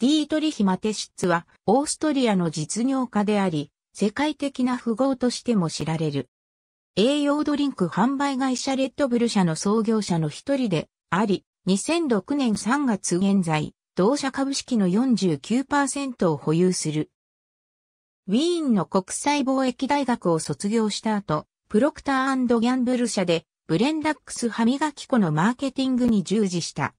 ディートリヒ・マテシッツは、オーストリアの実業家であり、世界的な富豪としても知られる。栄養ドリンク販売会社レッドブル社の創業者の一人であり、2006年3月現在、同社株式の49%を保有する。ウィーンの国際貿易大学を卒業した後、プロクターギャンブル社でブレンダックス歯磨き粉のマーケティングに従事した。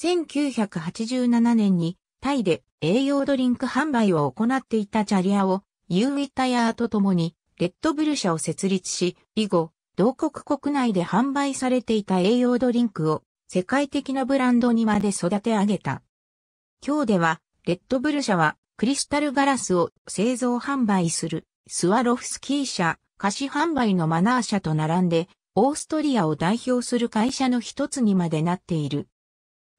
1987年にタイで栄養ドリンク販売を行っていたチャリアをユー・ウィタヤーと共にレッドブル社を設立し、以後、同国国内で販売されていた栄養ドリンクを世界的なブランドにまで育て上げた。今日では、レッドブル社はクリスタルガラスを製造販売するスワロフスキー社、菓子販売のマナー社と並んで、オーストリアを代表する会社の一つにまでなっている。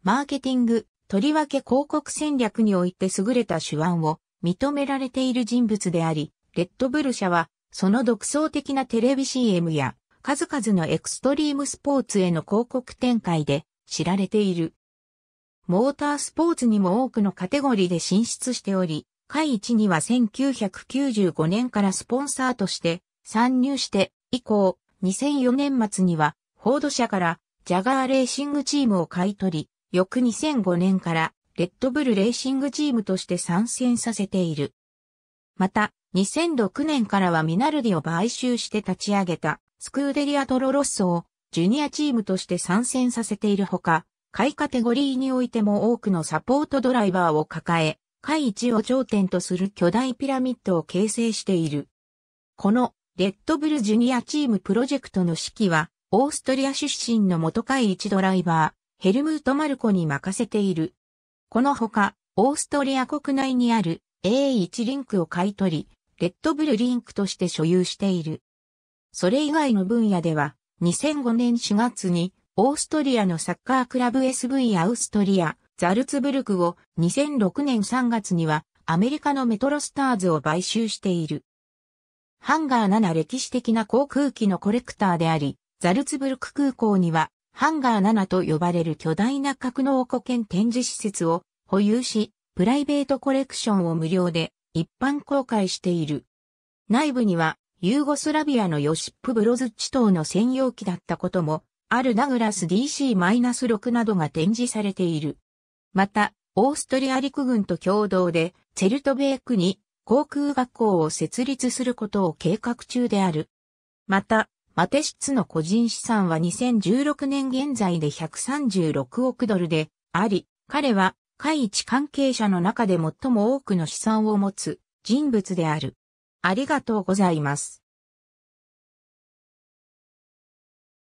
マーケティング、とりわけ広告戦略において優れた手腕を認められている人物であり、レッドブル社は、その独創的なテレビ CM や、数々のエクストリームスポーツへの広告展開で知られている。モータースポーツにも多くのカテゴリーで進出しており、会1には1995年からスポンサーとして参入して以降、2004年末にはフォード社からジャガーレーシングチームを買い取り、翌2005年からレッドブルレーシングチームとして参戦させている。また、2006年からはミナルディを買収して立ち上げたスクーデリアトロロッソをジュニアチームとして参戦させているほか、下位カテゴリーにおいても多くのサポートドライバーを抱え、下位置を頂点とする巨大ピラミッドを形成している。このレッドブルジュニアチームプロジェクトの指揮は、オーストリア出身の元下位ドライバヘルムート・マルコに任せている。このほか、オーストリア国内にある A1 リンクを買い取り、レッドブルリンクとして所有している。それ以外の分野では、2005年4月に、オーストリアのサッカークラブ SV アウストリア、ザルツブルクを2006年3月には、アメリカのメトロスターズを買収している。ハンガー7歴史的な航空機のコレクターであり、ザルツブルク空港にはハンガー7と呼ばれる巨大な格納庫兼展示施設を保有し、プライベートコレクションを無料で一般公開している。内部にはユーゴスラビアのヨシップ・ブロズッチ等の専用機だったことも、あるダグラス DC-6 などが展示されている。また、オーストリア陸軍と共同で、チェルトベークに航空学校を設立することを計画中である。また、マテシツの個人資産は2016年現在で136億ドルであり、彼は会一関係者の中で最も多くの資産を持つ人物である。ありがとうございます。